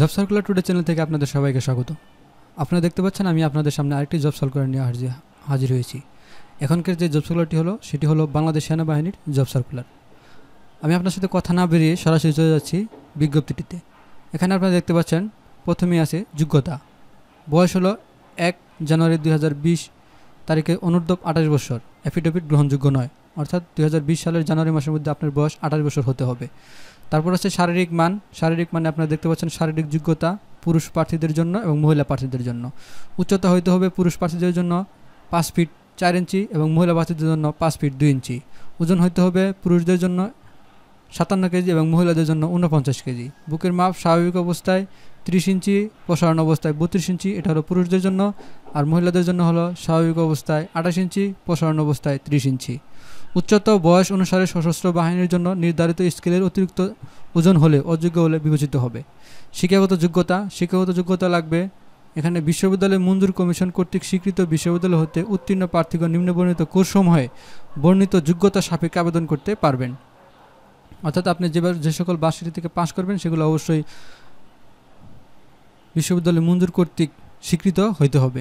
job circular today channel থেকে আপনাদের সবাইকে স্বাগত আপনারা দেখতে পাচ্ছেন আমি আপনাদের সামনে আরেকটি জব সার্কুলার নিয়ে হাজির হাজির হয়েছি এখনকার যে জব সার্কুলারটি হলো সেটি হলো বাংলাদেশ সেনাবাহিনীর জব সার্কুলার আমি আপনার সাথে কথা না বেরিয়ে সরাসরি চলে যাচ্ছি বিজ্ঞপ্তিটিতে এখানে আপনারা দেখতে পাচ্ছেন প্রথমেই আছে যোগ্যতা বয়স হলো এক জানুয়ারি দুই তারিখে অনুর্ধব আঠাশ বছর অ্যাফিডেভিট গ্রহণযোগ্য নয় অর্থাৎ দুই সালের জানুয়ারি মাসের মধ্যে আপনার বয়স আঠাশ বছর হতে হবে তারপর আছে শারীরিক মান শারীরিক মানে আপনারা দেখতে পাচ্ছেন শারীরিক যোগ্যতা পুরুষ প্রার্থীদের জন্য এবং মহিলা প্রার্থীদের জন্য উচ্চতা হইতে হবে পুরুষ প্রার্থীদের জন্য পাঁচ ফিট চার ইঞ্চি এবং মহিলা প্রার্থীদের জন্য পাঁচ ফিট দুই ইঞ্চি ওজন হইতে হবে পুরুষদের জন্য সাতান্ন কেজি এবং মহিলাদের জন্য উনপঞ্চাশ কেজি বুকের মাপ স্বাভাবিক অবস্থায় ত্রিশ ইঞ্চি প্রসারণ অবস্থায় বত্রিশ ইঞ্চি এটা হলো পুরুষদের জন্য আর মহিলাদের জন্য হলো স্বাভাবিক অবস্থায় আঠাশ ইঞ্চি প্রসারণ অবস্থায় ত্রিশ ইঞ্চি উচ্চতর বয়স অনুসারে সশস্ত্র বাহিনীর জন্য নির্ধারিত স্কেলের অতিরিক্ত ওজন হলে অযোগ্য হলে বিবেচিত হবে শিক্ষাগত যোগ্যতা শিক্ষাগত যোগ্যতা লাগবে এখানে বিশ্ববিদ্যালয় মঞ্জুর কমিশন কর্তৃক স্বীকৃত বিশ্ববিদ্যালয় হতে উত্তীর্ণ প্রার্থীগণ নিম্নবর্ণিত কোর্সসমূহে বর্ণিত যোগ্যতা সাপেক্ষে আবেদন করতে পারবেন অর্থাৎ আপনি যেবার যে সকল বার্ষিকী থেকে পাশ করবেন সেগুলো অবশ্যই বিশ্ববিদ্যালয় মঞ্জুর কর্তৃক স্বীকৃত হইতে হবে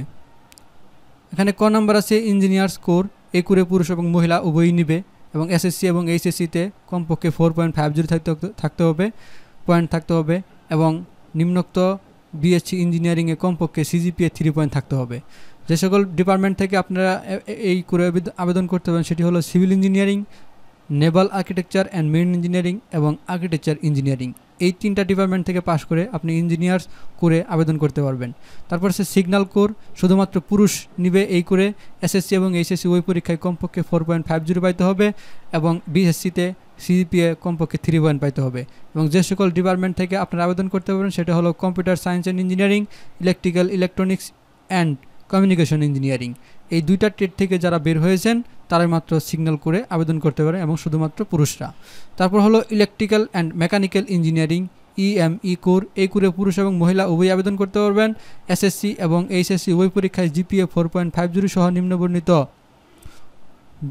এখানে ক নাম্বার আছে ইঞ্জিনিয়ার্স কোর একুরে পুরুষ এবং মহিলা উভয়ই নিবে এবং এসএসসি এবং এইচএসসিতে কমপক্ষে ফোর পয়েন্ট ফাইভ জিরো থাকতে থাকতে হবে পয়েন্ট থাকতে হবে এবং নিম্নোক্ত বিএসসি ইঞ্জিনিয়ারিংয়ে কমপক্ষে সিজিপিএ থ্রি পয়েন্ট থাকতে হবে যে সকল ডিপার্টমেন্ট থেকে আপনারা এই করে আবেদন করতে পারেন সেটি হলো civil engineering naval architecture and marine engineering এবং আর্কিটেকচার ইঞ্জিনিয়ারিং এই তিনটা ডিপার্টমেন্ট থেকে পাশ করে আপনি ইঞ্জিনিয়ার্স করে আবেদন করতে পারবেন তারপর সে সিগন্যাল কোর শুধুমাত্র পুরুষ নিবে এই করে এসএসসি এবং এইচএসসি ওই পরীক্ষায় কমপক্ষে ফোর পয়েন্ট ফাইভ জিরো পাইতে হবে এবং বিএসসিতে সিজিপিএ কমপক্ষে থ্রি পয়েন্ট পাইতে হবে এবং যে সকল ডিপার্টমেন্ট থেকে আপনারা আবেদন করতে পারবেন সেটা হলো computer science and engineering electrical electronics and communication engineering এই দুইটা টেট থেকে যারা বের হয়েছেন তারাই মাত্র সিগন্যাল করে আবেদন করতে পারে এবং শুধুমাত্র পুরুষরা তারপর হলো electrical and mechanical engineering E M E corps এই কোরে পুরুষ এবং মহিলা উভয় আবেদন করতে পারবেন এসএসসি এবং এইচএসসি উভয় পরীক্ষায় GPA four point five zero সহ নিম্নবর্ণিত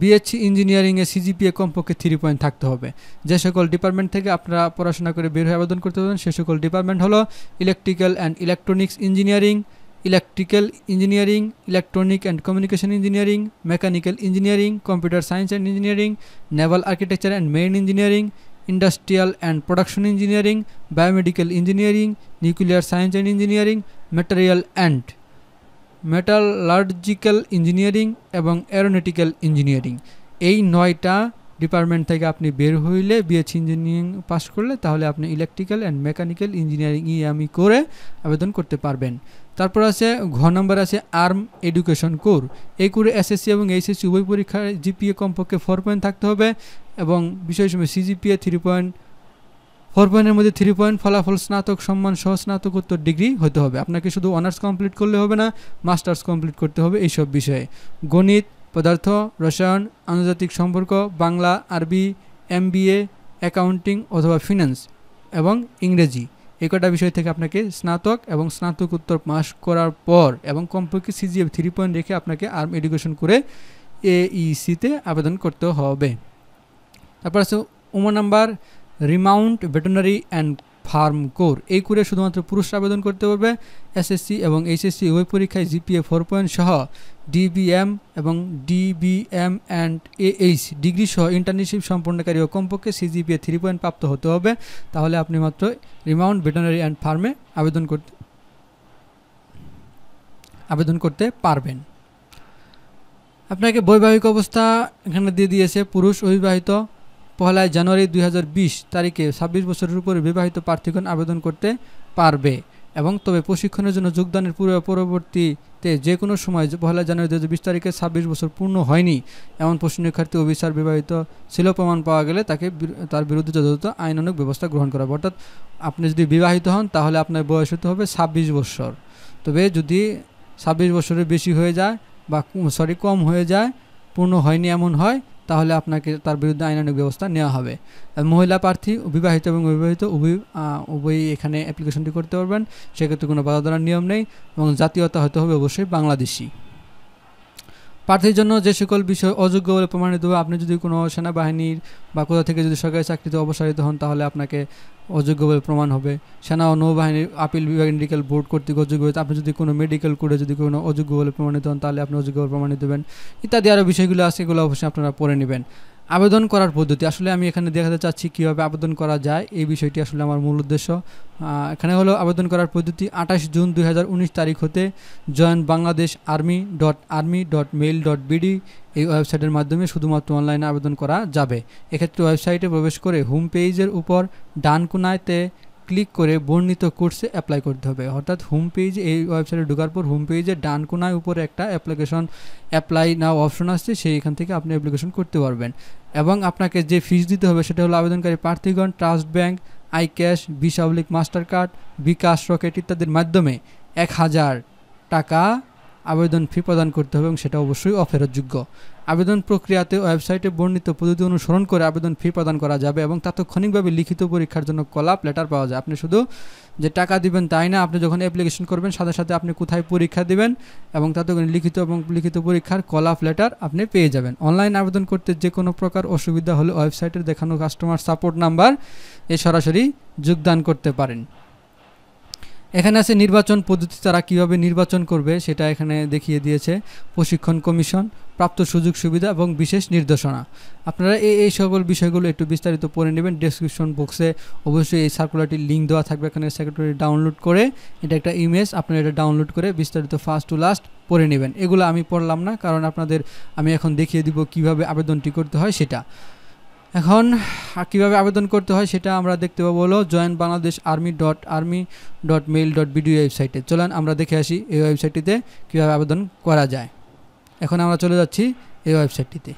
বিএসসি ইঞ্জিনিয়ারিংয়ে সিজিপিএ কমপক্ষে থ্রি পয়েন্ট থাকতে হবে যে সকল ডিপার্টমেন্ট থেকে আপনারা পড়াশোনা করে বের হয়ে আবেদন করতে পারবেন সে সকল ডিপার্টমেন্ট হলো electrical and electronics engineering electrical engineering electronic and communication engineering mechanical engineering computer science and engineering naval architecture and मेन engineering industrial and production engineering biomedical engineering nuclear science and engineering material and metallurgical engineering এবং aeronautical engineering এই department থেকে আপনি বের হইলে BS engineering pass করলে তাহলে আপনি electrical and mechanical engineering EME করে আবেদন করতে পারবেন তারপর আছে ঘ নম্বর আছে আর্ম এডুকেশন কোর এই কোরে এসএসসি এবং এইচএসসি উভয় পরীক্ষায় জিপিএ কমপক্ষে ফোর পয়েন্ট থাকতে হবে এবং বিশেষ সময় সিজিপিএ থ্রি পয়েন্ট ফোর পয়েন্টের মধ্যে থ্রি পয়েন্ট ফলাফল স্নাতক সম্মান সহ স্নাতকোত্তর ডিগ্রি হতে হবে আপনাকে শুধু অনার্স কমপ্লিট করলে হবে না মাস্টার্স কমপ্লিট করতে হবে এইসব বিষয়ে গণিত পদার্থ রসায়ন আন্তর্জাতিক সম্পর্ক বাংলা আরবি এমবিএ অ্যাকাউন্টিং অথবা ফিন্যান্স এবং ইংরেজি এই কটা বিষয় থেকে আপনাকে স্নাতক এবং স্নাতকোত্তর পাস করার পর এবং কমপক্ষে সিজিএফ থ্রি পয়েন্ট রেখে আপনাকে আর্ম এডুকেশন করে এইসিতে e আবেদন করতে হবে তারপর আছে উমা number remount veterinary and farm corps এই কোরে শুধুমাত্র পুরুষরা আবেদন করতে পারবে এসএসসি এবং এইচএসসি ওয়েব পরীক্ষায় জিপিএ ফোর পয়েন্ট সহ ডিবিএম এবং ডিবিএম অ্যান্ড এইচ ডিগ্রি সহ ইন্টার্নশিপ সম্পন্নকারী ও কমপক্ষে সিজিপিএ থ্রি পয়েন্ট প্রাপ্ত হতে হবে তাহলে আপনি মাত্র রিমাউন্ড ভেটেনারি অ্যান্ড ফার্মে আবেদন করতে আবেদন করতে পারবেন আপনাকে বৈবাহিক অবস্থা এখানে দিয়ে দিয়েছে পুরুষ অবিবাহিত পহেলা জানুয়ারি দুই তারিখে ছাব্বিশ বছরের উপরে বিবাহিত প্রার্থীগণ আবেদন করতে পারবে এবং তবে প্রশিক্ষণের জন্য যোগদানের পূর্ব পরবর্তীতে যে কোনো সময় পহেলা জানুয়ারি দু বিশ তারিখে ছাব্বিশ বছর পূর্ণ হয়নি এমন শিক্ষার্থী অভিসার বিবাহিত ছিল প্রমাণ পাওয়া গেলে তাকে তার বিরুদ্ধে যথাযথ আইনানুক ব্যবস্থা গ্রহণ করা অর্থাৎ আপনি যদি বিবাহিত হন তাহলে আপনার বয়স হতে হবে ছাব্বিশ বছর তবে যদি ছাব্বিশ বছরের বেশি হয়ে যায় বা সরি কম হয়ে যায় পূর্ণ হয়নি এমন হয় তাহলে আপনাকে তার বিরুদ্ধে আইনানুগ ব্যবস্থা নেওয়া হবে মহিলা প্রার্থী অবিবাহিত এবং অবিবাহিত উভয় উভয়ই এখানে অ্যাপ্লিকেশনটি করতে পারবেন সেক্ষেত্রে কোনো বাধা ধরার নিয়ম নেই এবং জাতীয়তা হতে হবে অবশ্যই বাংলাদেশি প্রার্থীর জন্য যে সকল বিষয় অযোগ্য বলে প্রমাণিত হবে আপনি যদি কোনো সেনাবাহিনীর বা কোথা থেকে যদি সরকারি চাকরিতে অবসারিত হন তাহলে আপনাকে অযোগ্য বলে প্রমাণ হবে সেনা ও নৌবাহিনীর আপিল বিভাগ মেডিকেল বোর্ড কর্তৃক অযোগ্য হয়েছে আপনি যদি কোনো মেডিকেল কোর্ডে যদি কোনো অযোগ্য বলে প্রমাণিত হন তাহলে আপনি অযোগ্য বলে প্রমাণিত হবেন ইত্যাদি আরও বিষয়গুলো আছে এগুলো অবশ্যই আপনারা পড়ে নেবেন আবেদন করার পদ্ধতি আসলে আমি এখানে দেখাতে চাচ্ছি কীভাবে আবেদন করা যায় এই বিষয়টি আসলে আমার মূল উদ্দেশ্য এখানে হলো আবেদন করার পদ্ধতি আঠাশ জুন দুই তারিখ হতে join Bangladesh army dot army dot mail dot BD এই ওয়েবসাইটের মাধ্যমে শুধুমাত্র অনলাইনে আবেদন করা যাবে এক্ষেত্রে ওয়েবসাইটে প্রবেশ করে হোম পেজের উপর ডান কোনায়তে ক্লিক করে বর্ণিত কোর্সে অ্যাপ্লাই করতে হবে অর্থাৎ হোম পেজ এই ওয়েবসাইটে ঢোকার পর হোম পেজে ডান কোনায় উপরে একটা অ্যাপ্লিকেশন অ্যাপ্লাই নাও অপশন আসছে সেইখান থেকে আপনি অ্যাপ্লিকেশন করতে পারবেন এবং আপনাকে যে ফিস দিতে হবে সেটা হলো আবেদনকারী প্রার্থীগণ Trust Bank iCash Visa MasterCard bKash Rocket ইত্যাদির মাধ্যমে এক হাজার টাকা আবেদন ফি প্রদান করতে হবে এবং সেটা অবশ্যই অফেরতযোগ্য আবেদন প্রক্রিয়াতে ওয়েবসাইটে বর্ণিত পদ্ধতি অনুসরণ করে আবেদন ফি প্রদান করা যাবে এবং তাৎক্ষণিকভাবে লিখিত পরীক্ষার জন্য কলাপ লেটার পাওয়া যায় আপনি শুধু যে টাকা দিবেন তাই না আপনি যখন অ্যাপ্লিকেশন করবেন সাথে সাথে আপনি কোথায় পরীক্ষা দিবেন এবং তাতে লিখিত এবং লিখিত পরীক্ষার কলাপ লেটার আপনি পেয়ে যাবেন অনলাইন আবেদন করতে যে কোনো প্রকার অসুবিধা হলে ওয়েবসাইটের দেখানো কাস্টমার সাপোর্ট নাম্বার এ সরাসরি যোগদান করতে পারেন এখানে আছে নির্বাচন পদ্ধতি তারা কিভাবে নির্বাচন করবে সেটা এখানে দেখিয়ে দিয়েছে প্রশিক্ষণ কমিশন প্রাপ্ত সুযোগ সুবিধা এবং বিশেষ নির্দেশনা আপনারা এই এই সকল বিষয়গুলো একটু বিস্তারিত পড়ে নেবেন ডিসক্রিপশন বক্সে অবশ্যই এই সার্কুলারটির লিঙ্ক দেওয়া থাকবে এখানে সেক্রেটারি ডাউনলোড করে এটা একটা ইমেজ আপনারা এটা ডাউনলোড করে বিস্তারিত ফার্স্ট টু লাস্ট পড়ে নেবেন এগুলো আমি পড়লাম না কারণ আপনাদের আমি এখন দেখিয়ে দিব কিভাবে আবেদনটি করতে হয় সেটা এখন কীভাবে আবেদন করতে হয় সেটা আমরা দেখতে পাবো হলো join Bangladesh army dot army dot mail dot বিডিও ওয়েবসাইটে চলেন আমরা দেখে আসি এই ওয়েবসাইটটিতে কীভাবে আবেদন করা যায় এখন আমরা চলে যাচ্ছি এই ওয়েবসাইটটিতে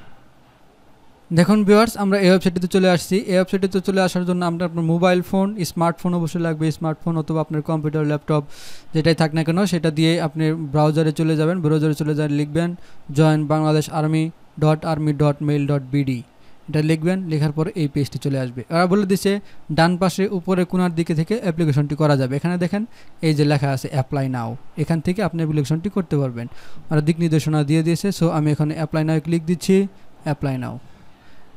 দেখুন ভিওয়ার্স আমরা এই ওয়েবসাইটটিতে চলে আসছি এই ওয়েবসাইটটিতে চলে আসার জন্য আপনার আপনার মোবাইল ফোন স্মার্টফোন অবশ্যই লাগবে স্মার্টফোন অথবা আপনার কম্পিউটার ল্যাপটপ যেটাই থাক না কেন সেটা দিয়ে আপনি ব্রাউজারে চলে যাবেন ব্রাউজারে চলে যান লিখবেন join Bangladesh army dot army dot mail dot BD এটা লিখবেন লেখার পর এই পেজটি চলে আসবে আর বলে দিচ্ছে ডান পাশে উপরে কোনার দিকে থেকে অ্যাপ্লিকেশনটি করা যাবে এখানে দেখেন এই যে লেখা আছে অ্যাপ্লাই নাও এখান থেকে আপনি অ্যাপ্লিকেশনটি করতে পারবেন আর দিক নির্দেশনা দিয়ে দিয়েছে সো আমি এখানে অ্যাপ্লাই নাও ক্লিক দিচ্ছি apply now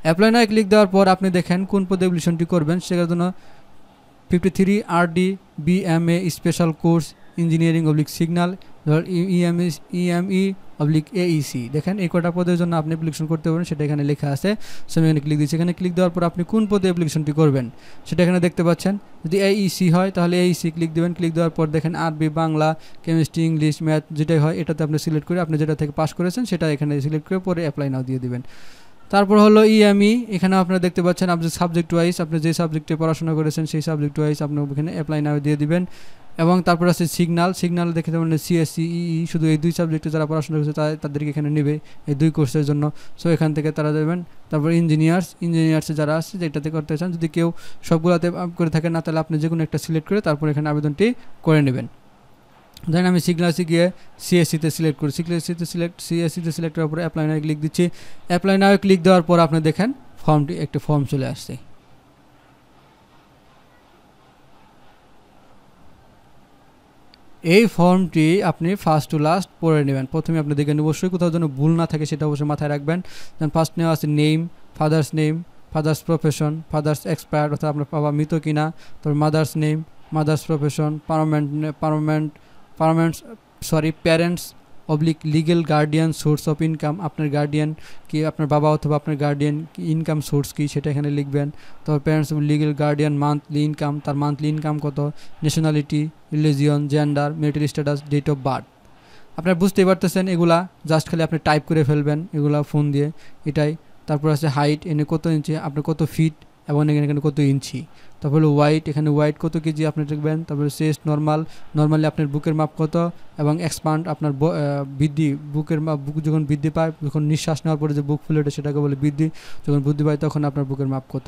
apply now click দেওয়ার পর আপনি দেখেন কোন পদে অ্যাপ্লিকেশনটি করবেন সেটার জন্য fifty three R D BMA special course engineering oblique signal EMS EME public AEC দেখেন এই কোটা পদের জন্য আপনি অ্যাপ্লিকেশন করতে হবেন সেটা এখানে লেখা আছে সো এখানে ক্লিক दीजिए এখানে ক্লিক দেওয়ার পর আপনি কোন পদে অ্যাপ্লিকেশনটি করবেন সেটা এখানে দেখতে পাচ্ছেন যদি AEC হয় তাহলে AEC ক্লিক দিবেন ক্লিক দেওয়ার পর দেখেন আরবি বাংলা কেমিস্ট্রি ইংলিশ ম্যাথ যেটা হয় এটাতে আপনি সিলেক্ট করে আপনি যেটা থেকে পাস করেছেন সেটা এখানে সিলেক্ট করে পরে अप्लाई नाउ দিয়ে দিবেন তারপর হলো ইএমই এখানেও আপনি দেখতে পাচ্ছেন আপনি সাবজেক্ট ওয়াইজ আপনি যে সাবজেক্টে পড়াশোনা করেছেন সেই সাবজেক্ট ওয়াইজ আপনি ওখানে अप्लाई नाउ দিয়ে দিবেন এবং তারপর আছে সিগনাল সিগনাল দেখে যেমন মানে সিএসসি e, e, e, শুধু এই দুই সাবজেক্টে যারা পড়াশোনা করছে তারা তাদেরকে এখানে নেবে এই দুই কোর্সের জন্য সো এখান থেকে তারা দেবেন তারপর ইঞ্জিনিয়ার্স ইঞ্জিনিয়ার্সে যারা আসছে যেটাতে করতে চান যদি কেউ সবগুলোতে করে থাকে না তাহলে আপনি যে কোনো একটা সিলেক্ট করে তারপর এখানে আবেদনটি করে নেবেন ধরেন আমি সিগনাসে গিয়ে সিএসসিতে সিলেক্ট করি সিএসসিতে সিলেক্ট সিএসসিতে সিলেক্ট করার পরে অ্যাপ্লাই নাও ক্লিক দিচ্ছি অ্যাপ্লাই নাও ক্লিক দেওয়ার পর আপনি দেখেন ফর্মটি একটা ফর্ম চলে আসছে এই ফর্মটি আপনি ফার্স্ট টু লাস্ট পড়ে নেবেন প্রথমে আপনি দেখে অবশ্যই কোথাও যেন ভুল না থাকে সেটা অবশ্যই মাথায় রাখবেন যেমন ফার্স্ট নেওয়া আছে name father's name father's profession father's expire অর্থাৎ আপনার বাবা মৃত কিনা তারপর mother's name mother's profession permanent permanent permanent sorry parents oblique legal guardian source of income আপনার গার্ডিয়ান কি আপনার বাবা অথবা আপনার গার্ডিয়ান ইনকাম সোর্স কি সেটা এখানে লিখবেন তারপর parents legal guardian monthly income তার মান্থলি ইনকাম কত nationality religion gender military status date of birth আপনার বুঝতেই পারতেছেন এগুলা জাস্ট খালি আপনি টাইপ করে ফেলবেন এগুলা ফোন দিয়ে এটাই তারপর আছে হাইট এনে কত ইঞ্চি আপনার কত ফিট এবং এখানে এখানে কত ইঞ্চি তারপর হলো ওয়াইট এখানে ওয়াইট কত কেজি আপনি দেখবেন তারপরে চেস্ট নর্মাল নর্মালি আপনার বুকের মাপ কত এবং এক্সপান্ড আপনার বৃদ্ধি বুকের মাপ বুক যখন বৃদ্ধি পায় যখন নিঃশ্বাস নেওয়ার পরে যে বুক ফুলে ওঠে সেটাকে বলে বৃদ্ধি যখন বৃদ্ধি পায় তখন আপনার বুকের মাপ কত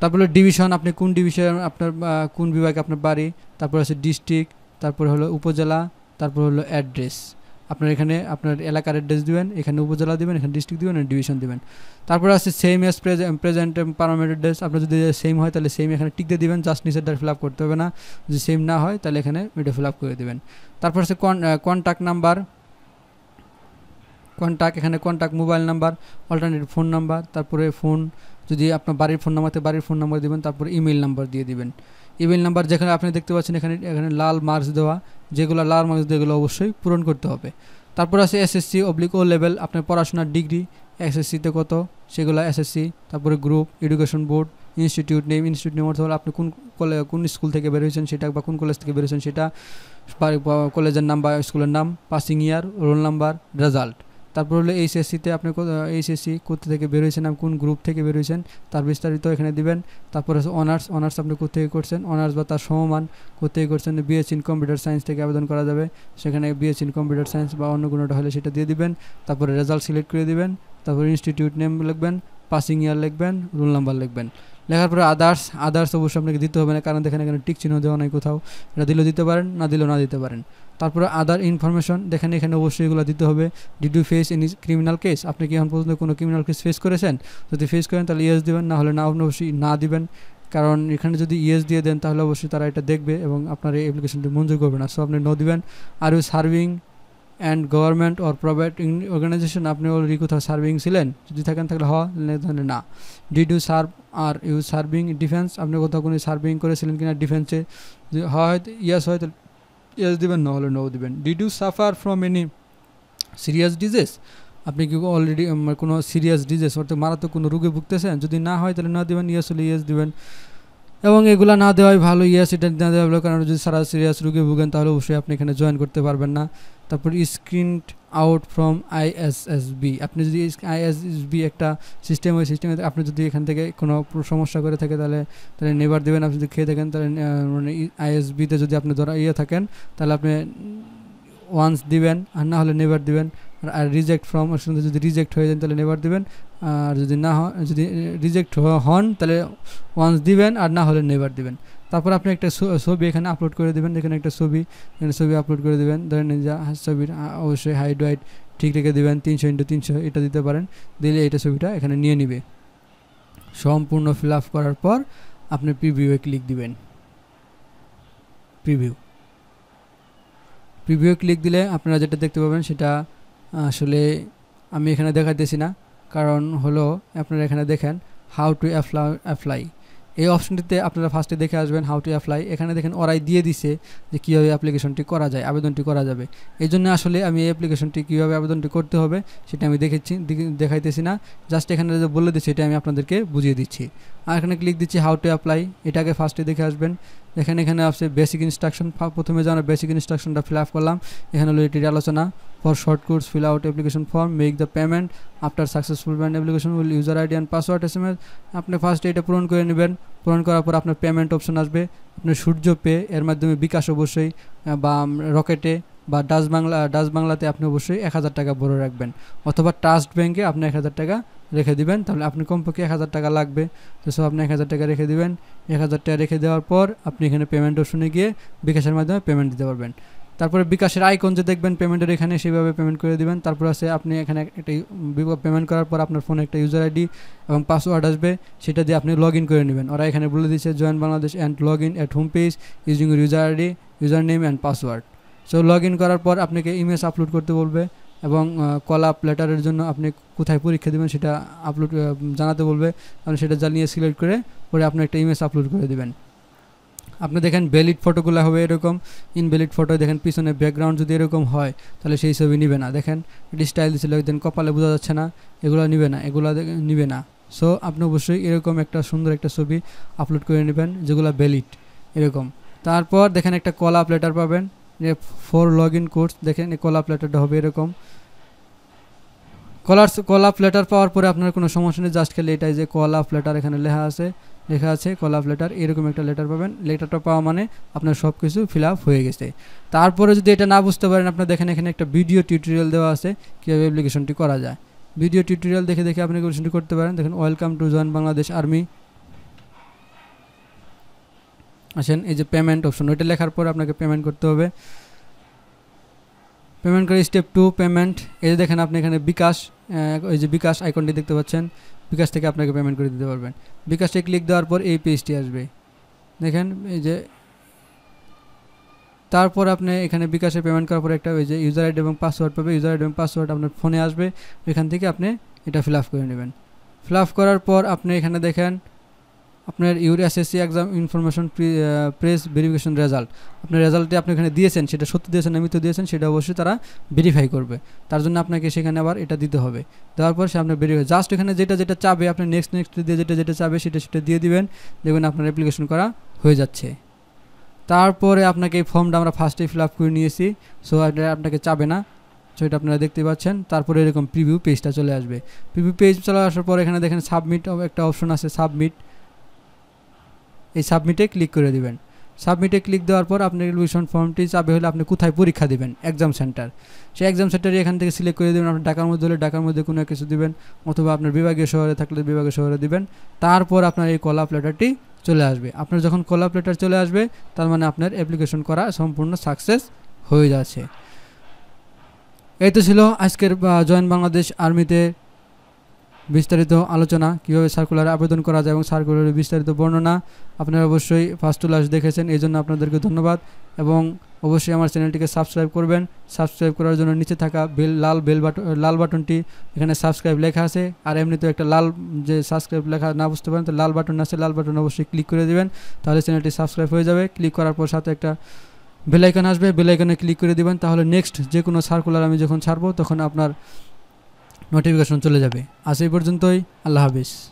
তারপরে ডিভিশন আপনি কোন ডিভিশন আপনার কোন বিভাগে আপনার বাড়ি তারপর আছে ডিস্ট্রিক্ট তারপর হলো উপজেলা তারপর হলো অ্যাড্রেস আপনার এখানে আপনার এলাকার অ্যাড্রেস দেবেন এখানে উপজেলা দিবেন এখানে ডিস্ট্রিক্ট দেবেন ডিভিশন দিবেন তারপরে আছে same as present permanent address আপনার যদি সেম হয় তাহলে সেম এখানে টিক দিয়ে দিবেন জাস্ট নিচেরটা ফিল আপ করতে হবে না যদি সেম না হয় তাহলে এখানে এটা ফিল আপ করে দেবেন তারপর আছে কন্ট্যাক্ট নাম্বার কন্ট্যাক্ট এখানে contact mobile number alternative phone number তারপরে ফোন যদি আপনার বাড়ির ফোন নাম্বার বাড়ির ফোন নাম্বার দেবেন তারপরে ইমেল নাম্বার দিয়ে দিবেন ইমেল নাম্বার যেখানে আপনি দেখতে পাচ্ছেন এখানে এখানে লাল মার্কস দেওয়া যেগুলো লাল মার্কস দেওয়াগুলো অবশ্যই পূরণ করতে হবে তারপর আছে এসএসসি অবলিক ও লেভেল আপনার পড়াশোনার ডিগ্রি এসএসসিতে কত সেগুলো এসএসসি তারপরে group education board institute name institute name অর্থাৎ আপনি কোন কলে কোন স্কুল থেকে বেরিয়েছেন সেটা বা কোন কলেজ থেকে বেরোয়েছেন সেটা কলেজের নাম বা স্কুলের নাম passing year roll number result তারপর হলো এইচএসসিতে আপনি এইচএসসি কোথা থেকে বেরোয়েছেন আপনি কোন গ্রুপ থেকে বেরোয়েছেন তার বিস্তারিত এখানে দিবেন তারপর হচ্ছে অনার্স অনার্স আপনি কোথেকে করছেন অনার্স বা তার সমমান কোথেকে করছেন বিএস ইন কম্পিউটার সায়েন্স থেকে আবেদন করা যাবে সেখানে বিএস ইন কম্পিউটার সায়েন্স বা অন্য কোনোটা হলে সেটা দিয়ে দিবেন তারপরে রেজাল্ট সিলেক্ট করে দিবেন তারপর ইনস্টিটিউট নেম লিখবেন পাসিং ইয়ার লিখবেন রোল নাম্বার লিখবেন লেখার পরে আদার্স আদার্স অবশ্যই আপনাকে দিতে হবে না কারণ দেখেন এখানে টিক চিহ্ন দেওয়া নাই কোথাও এটা দিলেও দিতে পারেন না দিলেও না দিতে পারেন তারপরে আদার ইনফরমেশন দেখেন এখানে অবশ্যই এগুলো দিতে হবে did you face in criminal case আপনি কি এখন পর্যন্ত কোনো ক্রিমিনাল কেস ফেস করেছেন যদি ফেস করেন তাহলে ইয়েস দেবেন না হলে না আপনি অবশ্যই না দিবেন কারণ এখানে যদি ইয়েস দিয়ে দেন তাহলে অবশ্যই তারা এটা দেখবে এবং আপনার এই অ্যাপ্লিকেশনটি মঞ্জুর করবে না সো আপনি নো দিবেন are you serving and government or private organization আপনি অলরেডি কোথাও সার্ভিং ছিলেন যদি থাকেন তাহলে হ না did you serve are you serving defence আপনি কোথাও কোনো সার্ভিং করেছিলেন কিনা ডিফেন্সে যে হয় ইয়াস হয় তাহলে ইয়াস দেবেন না হলে নো দেবেন did you suffer from any serious disease আপনি কি অলরেডি কোনো সিরিয়াস ডিজিজ অর্থাৎ মারাত্মক কোনো রোগে ভুগতেছেন যদি না হয় তাহলে না দেবেন ইয়াস হলে ইয়াস দেবেন এবং এগুলো না দেওয়াই ভালো ইয়াস এটা না দেওয়া ভালো কারণ যদি সারা সিরিয়াস রোগে ভুগেন তাহলে অবশ্যই আপনি এখানে জয়েন করতে পারবেন না তারপর স্ক্রিন আউট ফ্রম আইএসএসবি আপনি যদি আইএসএসবি একটা সিস্টেম ওই সিস্টেমে আপনি যদি এখান থেকে কোনো সমস্যা করে থাকে তাহলে তাহলে নেবার দেবেন আপনি যদি খেয়ে থাকেন তাহলে মানে আইএসবিতে যদি আপনি ধরা ইয়ে থাকেন তাহলে আপনি ওয়ান্স দিবেন আর না হলে নেবার দিবেন আর রিজেক্ট ফ্রম সঙ্গে যদি রিজেক্ট হয়ে যান তাহলে নেবার দিবেন আর যদি না যদি রিজেক্ট হন তাহলে ওয়ান্স দিবেন আর না হলে নেবার দিবেন তারপর আপনি একটা ছবি এখানে আপলোড করে দেবেন এখানে একটা ছবি এখানে ছবি আপলোড করে দেবেন ধরেন যা ছবির অবশ্যই হাইট ওয়াইট ঠিক রেখে দেবেন তিনশো ইন্টু তিনশো এটা দিতে পারেন দিলে এটা ছবিটা এখানে নিয়ে নিবে সম্পূর্ণ ফিল আপ করার পর আপনি প্রিভিউয়ে ক্লিক দিবেন প্রিভিউ প্রিভিউ ক্লিক দিলে আপনারা যেটা দেখতে পাবেন সেটা আসলে আমি এখানে দেখাইতেছি না কারণ হলো আপনারা এখানে দেখেন হাউ টু অ্যাপ্লাই অ্যাপ্লাই এই অপশনটিতে আপনারা ফার্স্টে দেখে আসবেন হাউ টু অ্যাপ্লাই এখানে দেখেন ওরাই দিয়ে দিছে যে কীভাবে অ্যাপ্লিকেশনটি করা যায় আবেদনটি করা যাবে এই জন্য আসলে আমি এই অ্যাপ্লিকেশনটি কীভাবে আবেদনটি করতে হবে সেটা আমি দেখেছি দেখাইতেছি না জাস্ট এখানে যে বলে দিচ্ছি এটা আমি আপনাদেরকে বুঝিয়ে দিচ্ছি আর এখানে ক্লিক দিচ্ছি হাউ টু অ্যাপ্লাই এটাকে ফার্স্টে দেখে আসবেন দেখেন এখানে আছে বেসিক ইনস্ট্রাকশন প্রথমে জানা বেসিক ইনস্ট্রাকশনটা ফ্ল্যাপ করলাম এখানে ল্যাটিটি আলোচনা for short course fill out application form make the payment after successful ম্যান্ড application will user ID and password SMS আপনি ফার্স্ট ডেটা পূরণ করে নেবেন পূরণ করার পর আপনার পেমেন্ট অপশন আসবে আপনি সূর্য পে এর মাধ্যমে বিকাশ অবশ্যই বা রকেটে বা দাজবাংলা দাজবাংলাতে আপনি অবশ্যই 1000 টাকা বড় রাখবেন অথবা টাষ্ট ব্যাংকে আপনি 1000 টাকা রেখে দিবেন তাহলে আপনি কমপক্ষে 1000 টাকা লাগবে তো সব আপনি 1000 টাকা রেখে দিবেন 1000 টাকা রেখে দেওয়ার পর আপনি এখানে পেমেন্ট অপশনে গিয়ে বিকাশের মাধ্যমে পেমেন্ট দিতে পারবেন তারপরে বিকাশের আইকন যেটা দেখবেন পেমেন্টের এখানে সেভাবে পেমেন্ট করে দিবেন তারপর আছে আপনি এখানে একটা বিকাশ পেমেন্ট করার পর আপনার ফোনে একটা ইউজার আইডি এবং পাসওয়ার্ড আসবে সেটা দিয়ে আপনি লগইন করে নেবেন ওরা এখানে বলে দিয়েছে join Bangladesh and login at home page using user ID user name and password so log in করার পর আপনাকে ইমেজ আপলোড করতে বলবে এবং কল আপ লেটারের জন্য আপনি কোথায় পরীক্ষা দেবেন সেটা আপলোড জানাতে বলবে আপনি সেটা জানিয়ে সিলেক্ট করে পরে আপনি একটা ইমেজ আপলোড করে দেবেন আপনি দেখেন ভ্যালিড ফটোগুলো হবে এরকম ইনভ্যালিড ফটো দেখেন পিছনে ব্যাকগ্রাউন্ড যদি এরকম হয় তাহলে সেই ছবি নিবে না দেখেন স্টাইল দিয়েছিল দেখেন কপালে বোঝা যাচ্ছে না এগুলো নিবে না এগুলো নিবে না সো আপনি অবশ্যই এরকম একটা সুন্দর একটা ছবি আপলোড করে নেবেন যেগুলো ভ্যালিড এরকম তারপর দেখেন একটা কল আপ লেটার পাবেন যে ফর লগ ইন কোর্স দেখেন এই কলাপ লেটারটা হবে এরকম কলার্স কলাপ লেটার পাওয়ার পরে আপনার কোনো সমস্যা নেই জাস্ট খেলে এটাই যে কলাপ লেটার এখানে লেখা আছে লেখা আছে কলাপ লেটার এরকম একটা লেটার পাবেন লেটারটা পাওয়া মানে আপনার সব কিছু ফিল হয়ে গেছে তারপরে যদি এটা না বুঝতে পারেন আপনার দেখেন এখানে একটা ভিডিও টিউটোরিয়াল দেওয়া আছে কীভাবে অ্যাপ্লিকেশনটি করা যায় ভিডিও টিউটোরিয়াল দেখে দেখে আপনি অ্যাপ্লিকেশনটি করতে পারেন দেখেন welcome to join Bangladesh army আচ্ছা এই যে পেমেন্ট অপশন ওইটা লেখার পর আপনাকে পেমেন্ট করতে হবে পেমেন্ট করি স্টেপ 2 পেমেন্ট এই যে দেখেন আপনি এখানে বিকাশ ওই যে বিকাশ আইকনটি দেখতে পাচ্ছেন বিকাশ থেকে আপনাকে পেমেন্ট করে দিতে পারবেন বিকাশ এ ক্লিক দেওয়ার পর এই পেজটি আসবে দেখেন এই যে তারপর আপনি এখানে বিকাশ এ পেমেন্ট করার পর একটা ওই যে ইউজার আইডি এবং পাসওয়ার্ড পাবে ইউজার আইডি এবং পাসওয়ার্ড আপনার ফোনে আসবে ওইখান থেকে আপনি এটা ফিল আপ করে নেবেন ফিল আপ করার পর আপনি এখানে দেখেন আপনার S SSC exam information press verification result আপনার রেজাল্টে আপনি এখানে দিয়েছেন সেটা সত্যি দিয়েছেন মিথ্যে দিয়েছেন সেটা অবশ্যই তারা ভেরিফাই করবে তার জন্য আপনাকে সেখানে আবার এটা দিতে হবে দেওয়ার পর সে আপনার ভেরিফাই জাস্ট এখানে যেটা যেটা চাবে আপনি নেক্সট নেক্সট দিয়ে যেটা যেটা চাবে সেটা সেটা দিয়ে দিবেন দেখবেন আপনার অ্যাপ্লিকেশন করা হয়ে যাচ্ছে তারপরে আপনাকে এই ফর্মটা আমরা ফার্স্টে ফিল আপ করে নিয়েছি সো এটা আপনাকে চাবে না সো এটা আপনারা দেখতে পাচ্ছেন তারপরে এরকম প্রিভিউ পেজটা চলে আসবে প্রিভিউ পেজ চলে আসার পর এখানে দেখেন সাবমিট একটা অপশন আছে সাবমিট এই সাবমিটে ক্লিক করে দিবেন সাবমিটে ক্লিক দেওয়ার পর আপনার এডুকেশন ফর্মটি চাবে হলে আপনি কোথায় পরীক্ষা দেবেন এক্সাম সেন্টার সেই এক্সাম সেন্টারে এখান থেকে সিলেক্ট করে দেবেন আপনার ঢাকার মধ্যে হলে ঢাকার মধ্যে কোনো কিছু দেবেন অথবা আপনার বিভাগীয় শহরে থাকলে বিভাগীয় শহরে দেবেন তারপর আপনার এই কলাপ লেটারটি চলে আসবে আপনার যখন কলাপ লেটার চলে আসবে তার মানে আপনার অ্যাপ্লিকেশন করা সম্পূর্ণ সাকসেস হয়ে যাচ্ছে এই তো ছিল আজকের জয়েন্ট বাংলাদেশ আর্মিতে বিস্তারিত আলোচনা কিভাবে সার্কুলারে আবেদন করা যায় এবং সার্কুলারের বিস্তারিত বর্ণনা আপনারা অবশ্যই ফার্স্ট টু লাস্ট দেখেছেন এই জন্য আপনাদেরকে ধন্যবাদ এবং অবশ্যই আমার চ্যানেলটিকে সাবস্ক্রাইব করবেন সাবস্ক্রাইব করার জন্য নিচে থাকা বেল লাল বেল বাটন লাল বাটনটি এখানে সাবস্ক্রাইব লেখা আছে আর এমনিতেও একটা লাল যে সাবস্ক্রাইব লেখা না বুঝতে পারেন তো লাল বাটন আছে লাল বাটন অবশ্যই ক্লিক করে দেবেন তাহলে চ্যানেলটি সাবস্ক্রাইব হয়ে যাবে ক্লিক করার পর সাথে একটা বেলাইকন আসবে বেলাইকনে ক্লিক করে দেবেন তাহলে নেক্সট যে কোনো সার্কুলার আমি যখন ছাড়বো তখন আপনার নোটিফিকেশন চলে যাবে আজ এই পর্যন্তই আল্লাহ হাফিজ